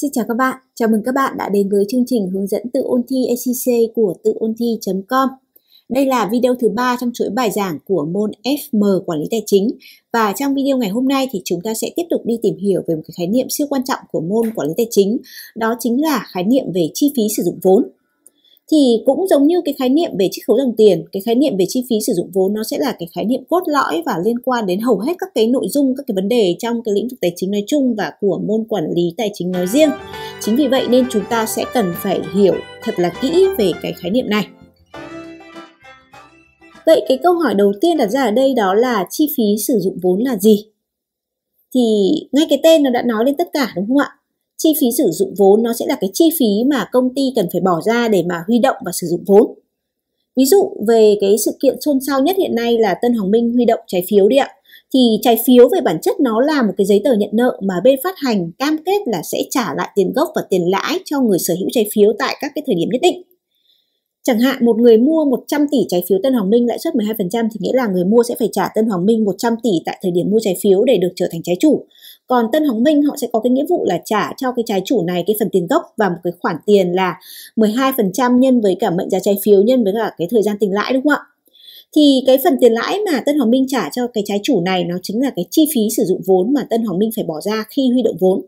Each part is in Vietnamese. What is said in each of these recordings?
Xin chào các bạn, chào mừng các bạn đã đến với chương trình hướng dẫn tự ôn thi ACC của tự ôn thi.com. Đây là video thứ ba trong chuỗi bài giảng của môn FM Quản lý Tài chính và trong video ngày hôm nay thì chúng ta sẽ tiếp tục đi tìm hiểu về một cái khái niệm siêu quan trọng của môn Quản lý Tài chính, đó chính là khái niệm về chi phí sử dụng vốn thì cũng giống như cái khái niệm về chiết khấu dòng tiền cái khái niệm về chi phí sử dụng vốn nó sẽ là cái khái niệm cốt lõi và liên quan đến hầu hết các cái nội dung các cái vấn đề trong cái lĩnh vực tài chính nói chung và của môn quản lý tài chính nói riêng chính vì vậy nên chúng ta sẽ cần phải hiểu thật là kỹ về cái khái niệm này vậy cái câu hỏi đầu tiên đặt ra ở đây đó là chi phí sử dụng vốn là gì thì ngay cái tên nó đã nói lên tất cả đúng không ạ chi phí sử dụng vốn nó sẽ là cái chi phí mà công ty cần phải bỏ ra để mà huy động và sử dụng vốn. Ví dụ về cái sự kiện xôn xao nhất hiện nay là Tân Hoàng Minh huy động trái phiếu đi ạ. Thì trái phiếu về bản chất nó là một cái giấy tờ nhận nợ mà bên phát hành cam kết là sẽ trả lại tiền gốc và tiền lãi cho người sở hữu trái phiếu tại các cái thời điểm nhất định. Chẳng hạn một người mua 100 tỷ trái phiếu Tân Hoàng Minh lãi suất 12% thì nghĩa là người mua sẽ phải trả Tân Hoàng Minh 100 tỷ tại thời điểm mua trái phiếu để được trở thành trái chủ còn Tân hoàng Minh họ sẽ có cái nghĩa vụ là trả cho cái trái chủ này cái phần tiền gốc và một cái khoản tiền là 12% nhân với cả mệnh giá trái phiếu nhân với cả cái thời gian tiền lãi đúng không ạ? Thì cái phần tiền lãi mà Tân Hoàng Minh trả cho cái trái chủ này nó chính là cái chi phí sử dụng vốn mà Tân Hoàng Minh phải bỏ ra khi huy động vốn.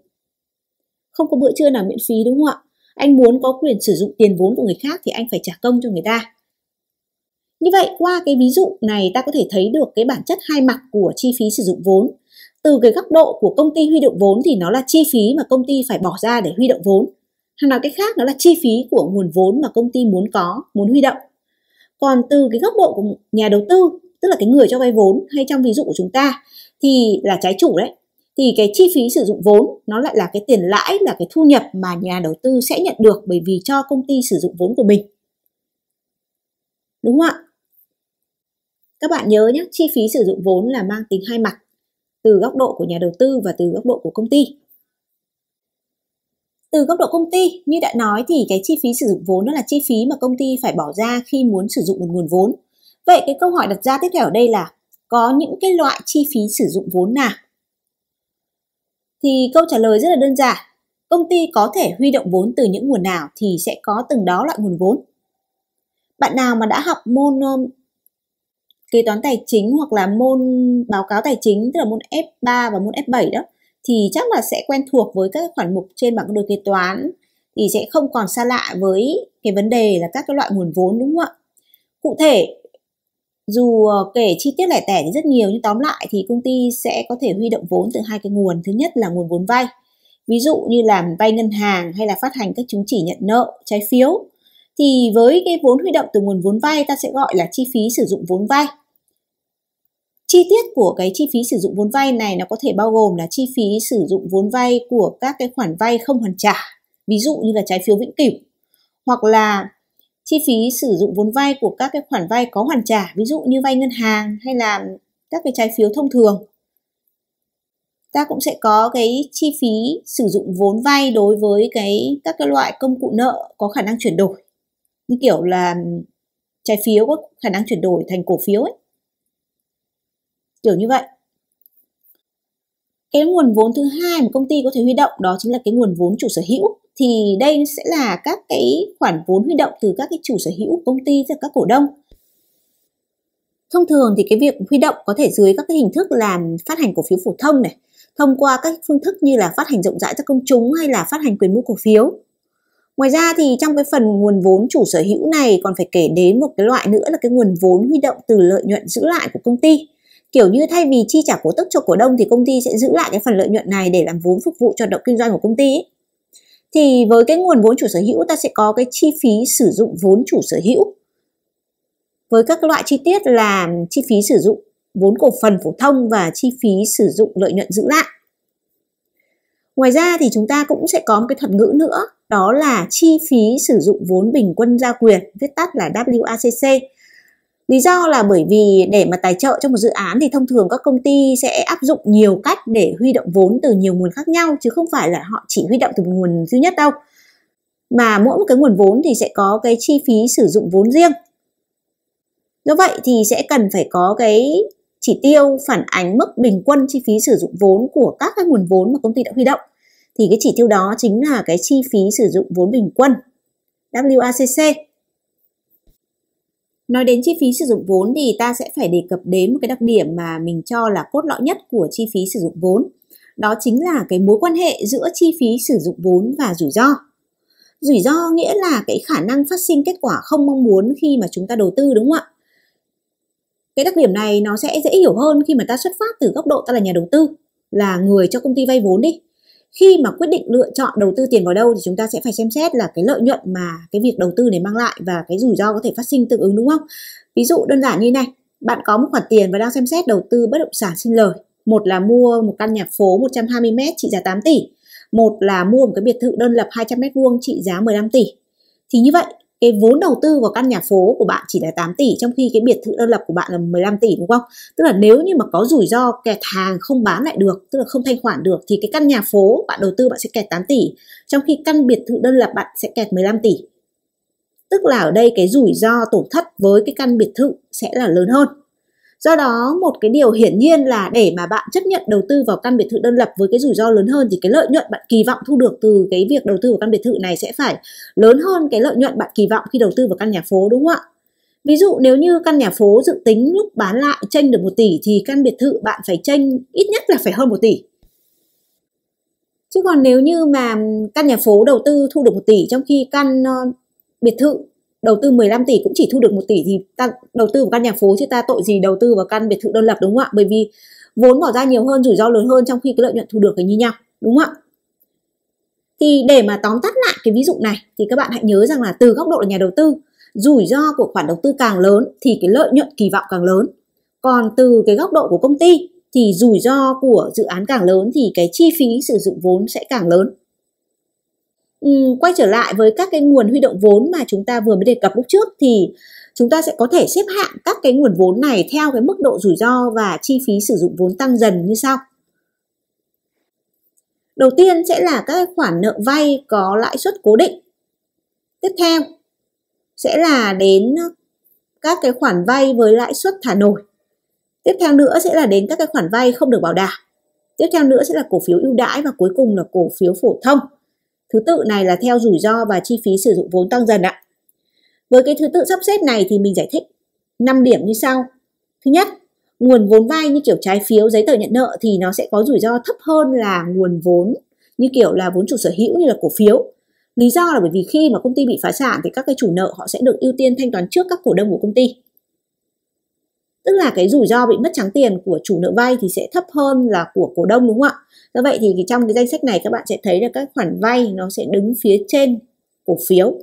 Không có bữa trưa nào miễn phí đúng không ạ? Anh muốn có quyền sử dụng tiền vốn của người khác thì anh phải trả công cho người ta. Như vậy qua cái ví dụ này ta có thể thấy được cái bản chất hai mặt của chi phí sử dụng vốn từ cái góc độ của công ty huy động vốn thì nó là chi phí mà công ty phải bỏ ra để huy động vốn hay nói cách khác nó là chi phí của nguồn vốn mà công ty muốn có muốn huy động còn từ cái góc độ của nhà đầu tư tức là cái người cho vay vốn hay trong ví dụ của chúng ta thì là trái chủ đấy thì cái chi phí sử dụng vốn nó lại là cái tiền lãi là cái thu nhập mà nhà đầu tư sẽ nhận được bởi vì cho công ty sử dụng vốn của mình đúng không ạ các bạn nhớ nhé chi phí sử dụng vốn là mang tính hai mặt từ góc độ của nhà đầu tư và từ góc độ của công ty từ góc độ công ty như đã nói thì cái chi phí sử dụng vốn đó là chi phí mà công ty phải bỏ ra khi muốn sử dụng một nguồn vốn vậy cái câu hỏi đặt ra tiếp theo ở đây là có những cái loại chi phí sử dụng vốn nào thì câu trả lời rất là đơn giản công ty có thể huy động vốn từ những nguồn nào thì sẽ có từng đó loại nguồn vốn bạn nào mà đã học môn kế toán tài chính hoặc là môn báo cáo tài chính tức là môn F3 và môn F7 đó thì chắc là sẽ quen thuộc với các khoản mục trên bảng đồ kế toán thì sẽ không còn xa lạ với cái vấn đề là các cái loại nguồn vốn đúng không ạ? Cụ thể dù ờ, kể chi tiết lẻ tẻ thì rất nhiều nhưng tóm lại thì công ty sẽ có thể huy động vốn từ hai cái nguồn. Thứ nhất là nguồn vốn vay. Ví dụ như làm vay ngân hàng hay là phát hành các chứng chỉ nhận nợ, trái phiếu thì với cái vốn huy động từ nguồn vốn vay ta sẽ gọi là chi phí sử dụng vốn vay chi tiết của cái chi phí sử dụng vốn vay này nó có thể bao gồm là chi phí sử dụng vốn vay của các cái khoản vay không hoàn trả ví dụ như là trái phiếu vĩnh cửu hoặc là chi phí sử dụng vốn vay của các cái khoản vay có hoàn trả ví dụ như vay ngân hàng hay là các cái trái phiếu thông thường ta cũng sẽ có cái chi phí sử dụng vốn vay đối với cái các cái loại công cụ nợ có khả năng chuyển đổi như kiểu là trái phiếu có khả năng chuyển đổi thành cổ phiếu ấy kiểu như vậy cái nguồn vốn thứ hai mà công ty có thể huy động đó chính là cái nguồn vốn chủ sở hữu thì đây sẽ là các cái khoản vốn huy động từ các cái chủ sở hữu công ty và các cổ đông thông thường thì cái việc huy động có thể dưới các cái hình thức làm phát hành cổ phiếu phổ thông này thông qua các phương thức như là phát hành rộng rãi cho công chúng hay là phát hành quyền mua cổ phiếu ngoài ra thì trong cái phần nguồn vốn chủ sở hữu này còn phải kể đến một cái loại nữa là cái nguồn vốn huy động từ lợi nhuận giữ lại của công ty kiểu như thay vì chi trả cổ tức cho cổ đông thì công ty sẽ giữ lại cái phần lợi nhuận này để làm vốn phục vụ cho hoạt động kinh doanh của công ty ấy. thì với cái nguồn vốn chủ sở hữu ta sẽ có cái chi phí sử dụng vốn chủ sở hữu với các loại chi tiết là chi phí sử dụng vốn cổ phần phổ thông và chi phí sử dụng lợi nhuận giữ lại ngoài ra thì chúng ta cũng sẽ có một cái thuật ngữ nữa đó là chi phí sử dụng vốn bình quân giao quyền viết tắt là WACC Lý do là bởi vì để mà tài trợ cho một dự án thì thông thường các công ty sẽ áp dụng nhiều cách để huy động vốn từ nhiều nguồn khác nhau chứ không phải là họ chỉ huy động từ một nguồn duy nhất đâu. Mà mỗi một cái nguồn vốn thì sẽ có cái chi phí sử dụng vốn riêng. Do vậy thì sẽ cần phải có cái chỉ tiêu phản ánh mức bình quân chi phí sử dụng vốn của các cái nguồn vốn mà công ty đã huy động. Thì cái chỉ tiêu đó chính là cái chi phí sử dụng vốn bình quân WACC Nói đến chi phí sử dụng vốn thì ta sẽ phải đề cập đến một cái đặc điểm mà mình cho là cốt lõi nhất của chi phí sử dụng vốn. Đó chính là cái mối quan hệ giữa chi phí sử dụng vốn và rủi ro. Rủi ro nghĩa là cái khả năng phát sinh kết quả không mong muốn khi mà chúng ta đầu tư đúng không ạ? Cái đặc điểm này nó sẽ dễ hiểu hơn khi mà ta xuất phát từ góc độ ta là nhà đầu tư, là người cho công ty vay vốn đi khi mà quyết định lựa chọn đầu tư tiền vào đâu thì chúng ta sẽ phải xem xét là cái lợi nhuận mà cái việc đầu tư này mang lại và cái rủi ro có thể phát sinh tương ứng đúng không ví dụ đơn giản như này bạn có một khoản tiền và đang xem xét đầu tư bất động sản xin lời một là mua một căn nhà phố 120 m trị giá 8 tỷ một là mua một cái biệt thự đơn lập 200 m vuông trị giá 15 tỷ thì như vậy cái vốn đầu tư vào căn nhà phố của bạn chỉ là 8 tỷ trong khi cái biệt thự đơn lập của bạn là 15 tỷ đúng không? Tức là nếu như mà có rủi ro kẹt hàng không bán lại được, tức là không thanh khoản được thì cái căn nhà phố bạn đầu tư bạn sẽ kẹt 8 tỷ, trong khi căn biệt thự đơn lập bạn sẽ kẹt 15 tỷ. Tức là ở đây cái rủi ro tổn thất với cái căn biệt thự sẽ là lớn hơn do đó một cái điều hiển nhiên là để mà bạn chấp nhận đầu tư vào căn biệt thự đơn lập với cái rủi ro lớn hơn thì cái lợi nhuận bạn kỳ vọng thu được từ cái việc đầu tư vào căn biệt thự này sẽ phải lớn hơn cái lợi nhuận bạn kỳ vọng khi đầu tư vào căn nhà phố đúng không ạ Ví dụ nếu như căn nhà phố dự tính lúc bán lại tranh được 1 tỷ thì căn biệt thự bạn phải tranh ít nhất là phải hơn 1 tỷ. Chứ còn nếu như mà căn nhà phố đầu tư thu được 1 tỷ trong khi căn ờ, biệt thự đầu tư 15 tỷ cũng chỉ thu được 1 tỷ thì ta đầu tư vào căn nhà phố chứ ta tội gì đầu tư vào căn biệt thự đơn lập đúng không ạ bởi vì vốn bỏ ra nhiều hơn rủi ro lớn hơn trong khi cái lợi nhuận thu được là như nhau đúng không ạ thì để mà tóm tắt lại cái ví dụ này thì các bạn hãy nhớ rằng là từ góc độ là nhà đầu tư rủi ro của khoản đầu tư càng lớn thì cái lợi nhuận kỳ vọng càng lớn còn từ cái góc độ của công ty thì rủi ro của dự án càng lớn thì cái chi phí sử dụng vốn sẽ càng lớn Ừ, quay trở lại với các cái nguồn huy động vốn mà chúng ta vừa mới đề cập lúc trước thì chúng ta sẽ có thể xếp hạng các cái nguồn vốn này theo cái mức độ rủi ro và chi phí sử dụng vốn tăng dần như sau. Đầu tiên sẽ là các khoản nợ vay có lãi suất cố định. Tiếp theo sẽ là đến các cái khoản vay với lãi suất thả nổi. Tiếp theo nữa sẽ là đến các cái khoản vay không được bảo đảm. Tiếp theo nữa sẽ là cổ phiếu ưu đãi và cuối cùng là cổ phiếu phổ thông. Thứ tự này là theo rủi ro và chi phí sử dụng vốn tăng dần ạ. Với cái thứ tự sắp xếp này thì mình giải thích 5 điểm như sau. Thứ nhất, nguồn vốn vay như kiểu trái phiếu, giấy tờ nhận nợ thì nó sẽ có rủi ro thấp hơn là nguồn vốn như kiểu là vốn chủ sở hữu như là cổ phiếu. Lý do là bởi vì khi mà công ty bị phá sản thì các cái chủ nợ họ sẽ được ưu tiên thanh toán trước các cổ đông của công ty tức là cái rủi ro bị mất trắng tiền của chủ nợ vay thì sẽ thấp hơn là của cổ đông đúng không ạ do vậy thì trong cái danh sách này các bạn sẽ thấy là các khoản vay nó sẽ đứng phía trên cổ phiếu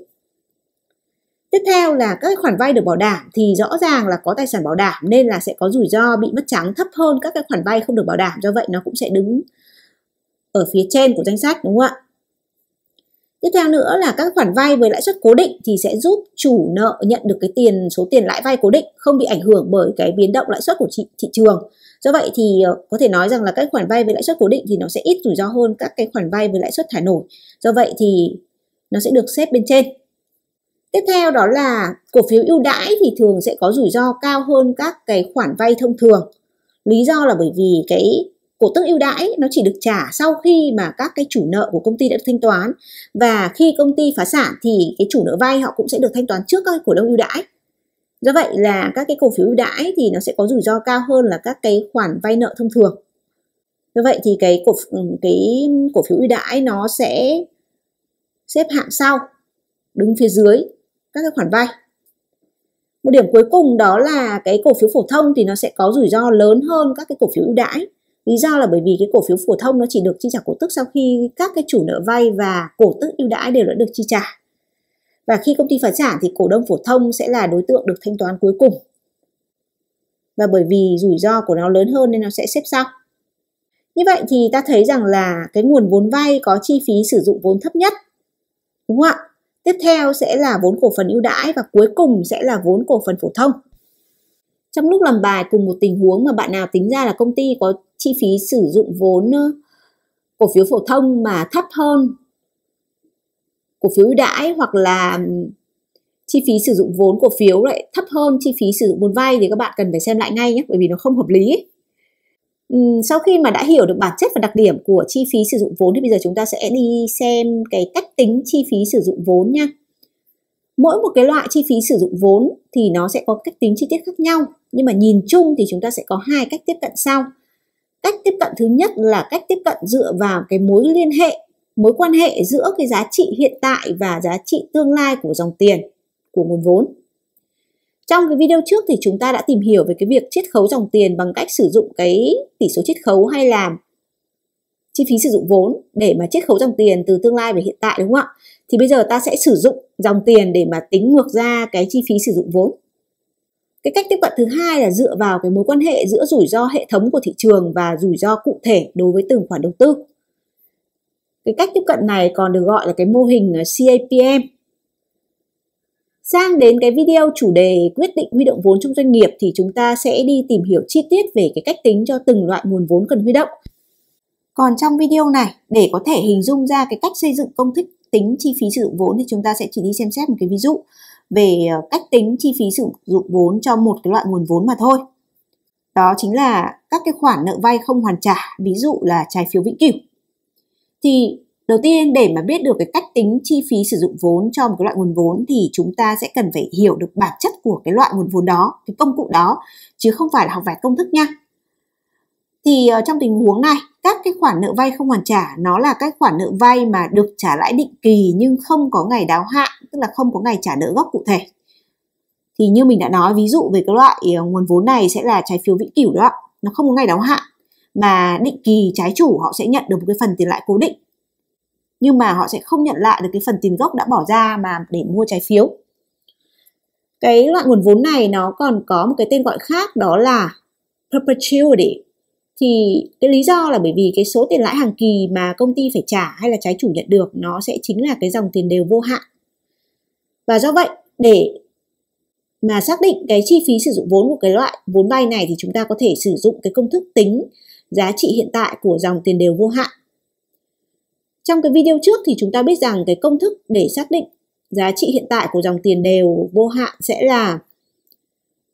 tiếp theo là các khoản vay được bảo đảm thì rõ ràng là có tài sản bảo đảm nên là sẽ có rủi ro bị mất trắng thấp hơn các cái khoản vay không được bảo đảm do vậy nó cũng sẽ đứng ở phía trên của danh sách đúng không ạ Tiếp theo nữa là các khoản vay với lãi suất cố định thì sẽ giúp chủ nợ nhận được cái tiền số tiền lãi vay cố định không bị ảnh hưởng bởi cái biến động lãi suất của thị, thị trường. Do vậy thì ờ, có thể nói rằng là các khoản vay với lãi suất cố định thì nó sẽ ít rủi ro hơn các cái khoản vay với lãi suất thả nổi. Do vậy thì nó sẽ được xếp bên trên. Tiếp theo đó là cổ phiếu ưu đãi thì thường sẽ có rủi ro cao hơn các cái khoản vay thông thường. Lý do là bởi vì cái cổ tức ưu đãi nó chỉ được trả sau khi mà các cái chủ nợ của công ty đã được thanh toán và khi công ty phá sản thì cái chủ nợ vay họ cũng sẽ được thanh toán trước các cổ đông ưu đãi do vậy là các cái cổ phiếu ưu đãi thì nó sẽ có rủi ro cao hơn là các cái khoản vay nợ thông thường do vậy thì cái cổ cái cổ phiếu ưu đãi nó sẽ xếp hạng sau đứng phía dưới các cái khoản vay một điểm cuối cùng đó là cái cổ phiếu phổ thông thì nó sẽ có rủi ro lớn hơn các cái cổ phiếu ưu đãi lý do là bởi vì cái cổ phiếu phổ thông nó chỉ được chi trả cổ tức sau khi các cái chủ nợ vay và cổ tức ưu đãi đều đã được chi trả và khi công ty phá sản thì cổ đông phổ thông sẽ là đối tượng được thanh toán cuối cùng và bởi vì rủi ro của nó lớn hơn nên nó sẽ xếp sau như vậy thì ta thấy rằng là cái nguồn vốn vay có chi phí sử dụng vốn thấp nhất đúng không ạ tiếp theo sẽ là vốn cổ phần ưu đãi và cuối cùng sẽ là vốn cổ phần phổ thông trong lúc làm bài cùng một tình huống mà bạn nào tính ra là công ty có chi phí sử dụng vốn cổ phiếu phổ thông mà thấp hơn cổ phiếu ưu đãi hoặc là chi phí sử dụng vốn cổ phiếu lại thấp hơn chi phí sử dụng vốn vay thì các bạn cần phải xem lại ngay nhé bởi vì nó không hợp lý sau khi mà đã hiểu được bản chất và đặc điểm của chi phí sử dụng vốn thì bây giờ chúng ta sẽ đi xem cái cách tính chi phí sử dụng vốn nha mỗi một cái loại chi phí sử dụng vốn thì nó sẽ có cách tính chi tiết khác nhau nhưng mà nhìn chung thì chúng ta sẽ có hai cách tiếp cận sau cách tiếp cận thứ nhất là cách tiếp cận dựa vào cái mối liên hệ mối quan hệ giữa cái giá trị hiện tại và giá trị tương lai của dòng tiền của nguồn vốn trong cái video trước thì chúng ta đã tìm hiểu về cái việc chiết khấu dòng tiền bằng cách sử dụng cái tỷ số chiết khấu hay là chi phí sử dụng vốn để mà chiết khấu dòng tiền từ tương lai về hiện tại đúng không ạ? Thì bây giờ ta sẽ sử dụng dòng tiền để mà tính ngược ra cái chi phí sử dụng vốn cái cách tiếp cận thứ hai là dựa vào cái mối quan hệ giữa rủi ro hệ thống của thị trường và rủi ro cụ thể đối với từng khoản đầu tư cái cách tiếp cận này còn được gọi là cái mô hình ờ, CAPM sang đến cái video chủ đề quyết định huy động vốn trong doanh nghiệp thì chúng ta sẽ đi tìm hiểu chi tiết về cái cách tính cho từng loại nguồn vốn cần huy động còn trong video này để có thể hình dung ra cái cách xây dựng công thức tính chi phí sử dụng vốn thì chúng ta sẽ chỉ đi xem xét một cái ví dụ về ờ, cách tính chi phí sử dụng vốn cho một cái loại nguồn vốn mà thôi. Đó chính là các cái khoản nợ vay không hoàn trả, ví dụ là trái phiếu vĩnh cửu. Thì đầu tiên để mà biết được cái cách tính chi phí sử dụng vốn cho một cái loại nguồn vốn thì chúng ta sẽ cần phải hiểu được bản chất của cái loại nguồn vốn đó, cái công cụ đó, chứ không phải là học vài công thức nha. Thì ờ, trong tình huống này các cái khoản nợ vay không hoàn trả nó là các khoản nợ vay mà được trả lãi định kỳ nhưng không có ngày đáo hạn tức là không có ngày trả nợ gốc cụ thể thì như mình đã nói ví dụ về cái loại ờ, nguồn vốn này sẽ là trái phiếu vĩnh cửu đó nó không có ngày đáo hạn mà định kỳ trái chủ họ sẽ nhận được một cái phần tiền lãi cố định nhưng mà họ sẽ không nhận lại được cái phần tiền gốc đã bỏ ra mà để mua trái phiếu cái loại nguồn vốn này nó còn có một cái tên gọi khác đó là perpetuity thì cái lý do là bởi vì cái số tiền lãi hàng kỳ mà công ty phải trả hay là trái chủ nhận được nó sẽ chính là cái dòng tiền đều vô hạn và do vậy để mà xác định cái chi phí sử dụng vốn của cái loại vốn vay này thì chúng ta có thể sử dụng cái công thức tính giá trị hiện tại của dòng tiền đều vô hạn. Trong cái video trước thì chúng ta biết rằng cái công thức để xác định giá trị hiện tại của dòng tiền đều vô hạn sẽ là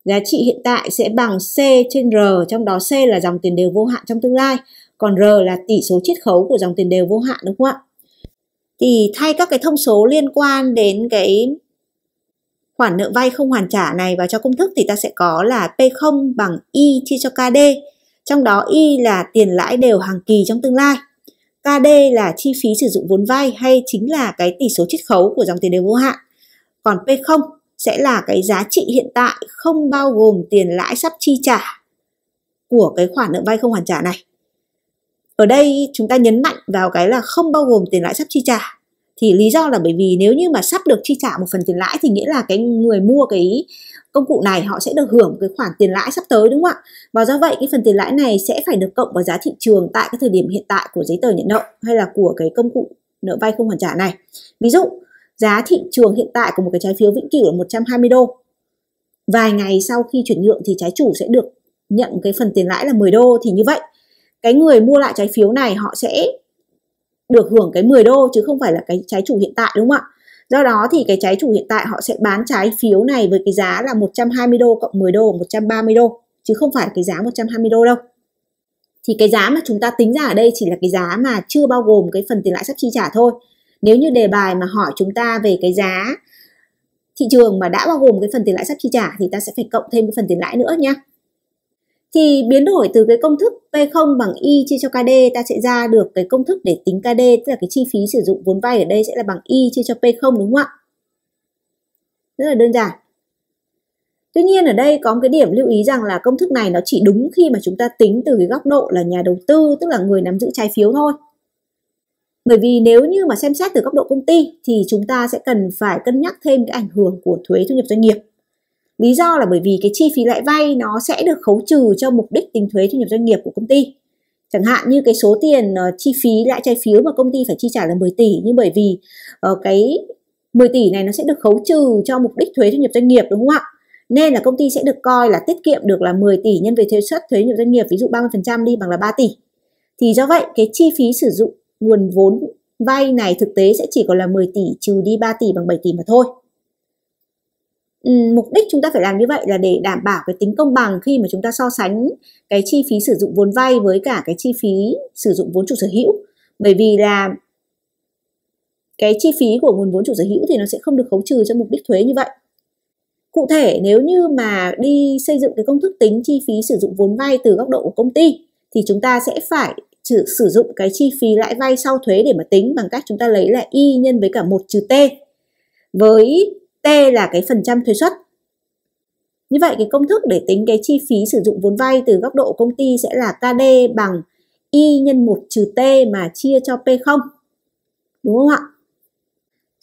giá trị hiện tại sẽ bằng C trên R, trong đó C là dòng tiền đều vô hạn trong tương lai, còn R là tỷ số chiết khấu của dòng tiền đều vô hạn đúng không ạ? Thì thay các cái thông số liên quan đến cái khoản nợ vay không hoàn trả này vào cho công thức thì ta sẽ có là P0 bằng Y chia cho KD. Trong đó Y là tiền lãi đều hàng kỳ trong tương lai. KD là chi phí sử dụng vốn vay hay chính là cái tỷ số chiết khấu của dòng tiền đều vô hạn. Còn P0 sẽ là cái giá trị hiện tại không bao gồm tiền lãi sắp chi trả của cái khoản nợ vay không hoàn trả này. Ở đây chúng ta nhấn mạnh vào cái là không bao gồm tiền lãi sắp chi trả. Thì lý do là bởi vì nếu như mà sắp được chi trả một phần tiền lãi thì nghĩa là cái người mua cái công cụ này họ sẽ được hưởng cái khoản tiền lãi sắp tới đúng không ạ? Và do vậy cái phần tiền lãi này sẽ phải được cộng vào giá thị trường tại cái thời điểm hiện tại của giấy tờ nhận nợ hay là của cái công cụ nợ vay không hoàn trả này. Ví dụ giá thị trường hiện tại của một cái trái phiếu vĩnh cửu là 120 đô vài ngày sau khi chuyển nhượng thì trái chủ sẽ được nhận cái phần tiền lãi là 10 đô thì như vậy cái người mua lại trái phiếu này họ sẽ được hưởng cái 10 đô chứ không phải là cái trái chủ hiện tại đúng không ạ? Do đó thì cái trái chủ hiện tại họ sẽ bán trái phiếu này với cái giá là 120 đô cộng 10 đô 130 đô chứ không phải cái giá 120 đô đâu. Thì cái giá mà chúng ta tính ra ở đây chỉ là cái giá mà chưa bao gồm cái phần tiền lãi sắp chi trả thôi nếu như đề bài mà hỏi chúng ta về cái giá thị trường mà đã bao gồm cái phần tiền lãi sắp chi trả thì ta sẽ phải cộng thêm cái phần tiền lãi nữa nhé thì biến đổi từ cái công thức P0 bằng Y chia cho KD ta sẽ ra được cái công thức để tính KD tức là cái chi phí sử dụng vốn vay ở đây sẽ là bằng Y chia cho P0 đúng không ạ? Rất là đơn giản. Tuy nhiên ở đây có một cái điểm lưu ý rằng là công thức này nó chỉ đúng khi mà chúng ta tính từ cái góc độ là nhà đầu tư tức là người nắm giữ trái phiếu thôi bởi vì nếu như mà xem xét từ góc độ công ty thì chúng ta sẽ cần phải cân nhắc thêm cái ảnh hưởng của thuế thu nhập doanh nghiệp lý do là bởi vì cái chi phí lãi vay nó sẽ được khấu trừ cho mục đích tính thuế thu nhập doanh nghiệp của công ty chẳng hạn như cái số tiền uh, chi phí lãi trái phiếu mà công ty phải chi trả là 10 tỷ nhưng bởi vì uh, cái 10 tỷ này nó sẽ được khấu trừ cho mục đích thuế thu nhập doanh nghiệp đúng không ạ? Nên là công ty sẽ được coi là tiết kiệm được là 10 tỷ nhân với thuế suất thuế thu nhập doanh nghiệp ví dụ 30% đi bằng là 3 tỷ. Thì do vậy cái chi phí sử dụng nguồn vốn vay này thực tế sẽ chỉ còn là 10 tỷ trừ đi 3 tỷ bằng 7 tỷ mà thôi. Mục đích chúng ta phải làm như vậy là để đảm bảo cái tính công bằng khi mà chúng ta so sánh cái chi phí sử dụng vốn vay với cả cái chi phí sử dụng vốn chủ sở hữu. Bởi vì là cái chi phí của nguồn vốn chủ sở hữu thì nó sẽ không được khấu trừ cho mục đích thuế như vậy. Cụ thể nếu như mà đi xây dựng cái công thức tính chi phí sử dụng vốn vay từ góc độ của công ty thì chúng ta sẽ phải trừ, sử dụng cái chi phí lãi vay sau thuế để mà tính bằng cách chúng ta lấy là y nhân với cả 1 trừ t. Với t là cái phần trăm thuế suất. Như vậy cái công thức để tính cái chi phí sử dụng vốn vay từ góc độ công ty sẽ là KD bằng y nhân 1 trừ t mà chia cho p0. Đúng không ạ?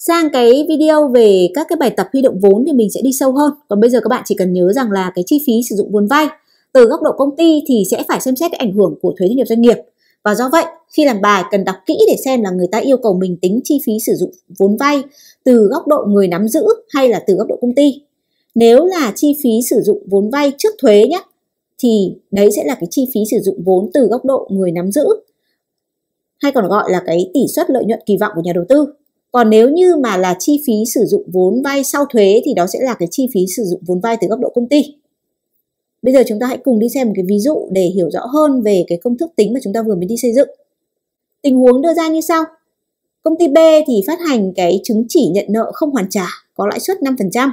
sang cái video về các cái bài tập huy động vốn thì mình sẽ đi sâu hơn. Còn bây giờ các bạn chỉ cần nhớ rằng là cái chi phí sử dụng vốn vay từ góc độ công ty thì sẽ phải xem xét cái ảnh hưởng của thuế thu nhập doanh nghiệp. Và do vậy, khi làm bài cần đọc kỹ để xem là người ta yêu cầu mình tính chi phí sử dụng vốn vay từ góc độ người nắm giữ hay là từ góc độ công ty. Nếu là chi phí sử dụng vốn vay trước thuế nhé, thì đấy sẽ là cái chi phí sử dụng vốn từ góc độ người nắm giữ hay còn gọi là cái tỷ suất lợi nhuận kỳ vọng của nhà đầu tư. Còn nếu như mà là chi phí sử dụng vốn vay sau thuế thì đó sẽ là cái chi phí sử dụng vốn vay từ góc độ công ty. Bây giờ chúng ta hãy cùng đi xem một cái ví dụ để hiểu rõ hơn về cái công thức tính mà chúng ta vừa mới đi xây dựng. Tình huống đưa ra như sau. Công ty B thì phát hành cái chứng chỉ nhận nợ không hoàn trả có lãi suất 5%,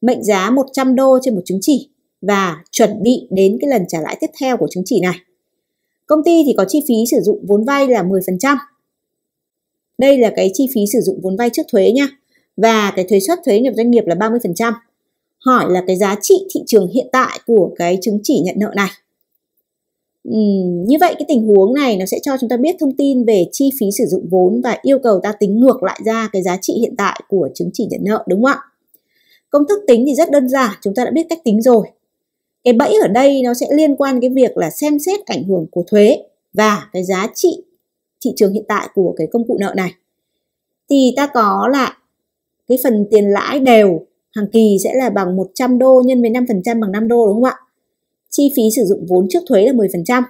mệnh giá 100 đô trên một chứng chỉ và chuẩn bị đến cái lần trả lãi tiếp theo của chứng chỉ này. Công ty thì có chi phí sử dụng vốn vay là 10%. Đây là cái chi phí sử dụng vốn vay trước thuế nha. Và cái thuế suất thuế nhập doanh nghiệp là 30% hỏi là cái giá trị thị trường hiện tại của cái chứng chỉ nhận nợ này. Ừ, như vậy cái tình huống này nó sẽ cho chúng ta biết thông tin về chi phí sử dụng vốn và yêu cầu ta tính ngược lại ra cái giá trị hiện tại của chứng chỉ nhận nợ đúng không ạ? Công thức tính thì rất đơn giản, chúng ta đã biết cách tính rồi. Cái bẫy ở đây nó sẽ liên quan cái việc là xem xét ảnh hưởng của thuế và cái giá trị thị trường hiện tại của cái công cụ nợ này. Thì ta có là cái phần tiền lãi đều hàng kỳ sẽ là bằng 100 đô nhân với 5% bằng 5 đô đúng không ạ? Chi phí sử dụng vốn trước thuế là 10%.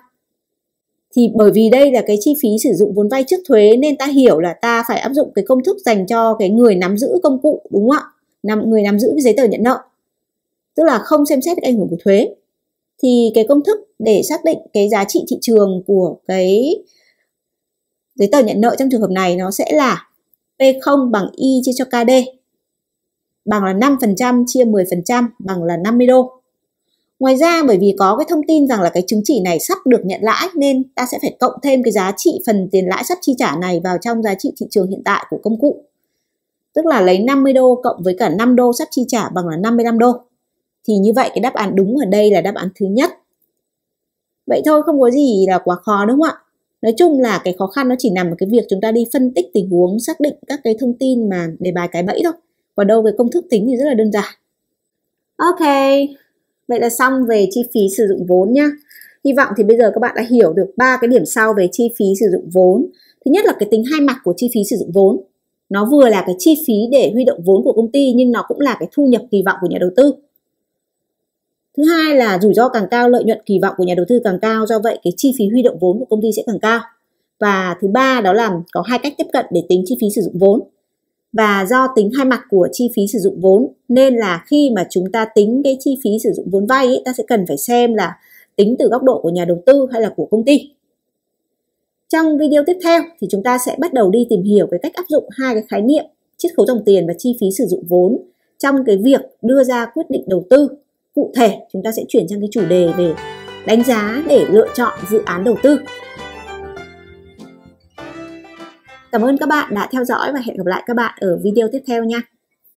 Thì bởi vì đây là cái chi phí sử dụng vốn vay trước thuế nên ta hiểu là ta phải áp dụng cái công thức dành cho cái người nắm giữ công cụ đúng không ạ? Nằm người nắm giữ cái giấy tờ nhận nợ. Tức là không xem xét ảnh hưởng của thuế. Thì cái công thức để xác định cái giá trị thị trường của cái giấy tờ nhận nợ trong trường hợp này nó sẽ là P0 bằng Y chia cho KD bằng là 5% chia 10% bằng là 50 đô. Ngoài ra bởi vì có cái thông tin rằng là cái chứng chỉ này sắp được nhận lãi nên ta sẽ phải cộng thêm cái giá trị phần tiền lãi sắp chi trả này vào trong giá trị thị trường hiện tại của công cụ. Tức là lấy 50 đô cộng với cả 5 đô sắp chi trả bằng là 55 đô. Thì như vậy cái đáp án đúng ở đây là đáp án thứ nhất. Vậy thôi không có gì là quá khó đúng không ạ? Nói chung là cái khó khăn nó chỉ nằm ở cái việc chúng ta đi phân tích tình huống, xác định các cái thông tin mà đề bài cái bẫy thôi và đâu cái công thức tính thì rất là đơn giản. Ok, vậy là xong về chi phí sử dụng vốn nhá. Hy vọng thì bây giờ các bạn đã hiểu được ba cái điểm sau về chi phí sử dụng vốn. Thứ nhất là cái tính hai mặt của chi phí sử dụng vốn. Nó vừa là cái chi phí để huy động vốn của công ty nhưng nó cũng là cái thu nhập kỳ vọng của nhà đầu tư. Thứ hai là rủi ro càng cao, lợi nhuận kỳ vọng của nhà đầu tư càng cao, do vậy cái chi phí huy động vốn của công ty sẽ càng cao. Và thứ ba đó là có hai cách tiếp cận để tính chi phí sử dụng vốn và do tính hai mặt của chi phí sử dụng vốn nên là khi mà chúng ta tính cái chi phí sử dụng vốn vay ta sẽ cần phải xem là tính từ góc độ của nhà đầu tư hay là của công ty trong video tiếp theo thì chúng ta sẽ bắt đầu đi tìm hiểu cái cách áp dụng hai cái khái niệm chiết khấu dòng tiền và chi phí sử dụng vốn trong cái việc đưa ra quyết định đầu tư cụ thể chúng ta sẽ chuyển sang cái chủ đề về đánh giá để lựa chọn dự án đầu tư Cảm ơn các bạn đã theo dõi và hẹn gặp lại các bạn ở video tiếp theo nha.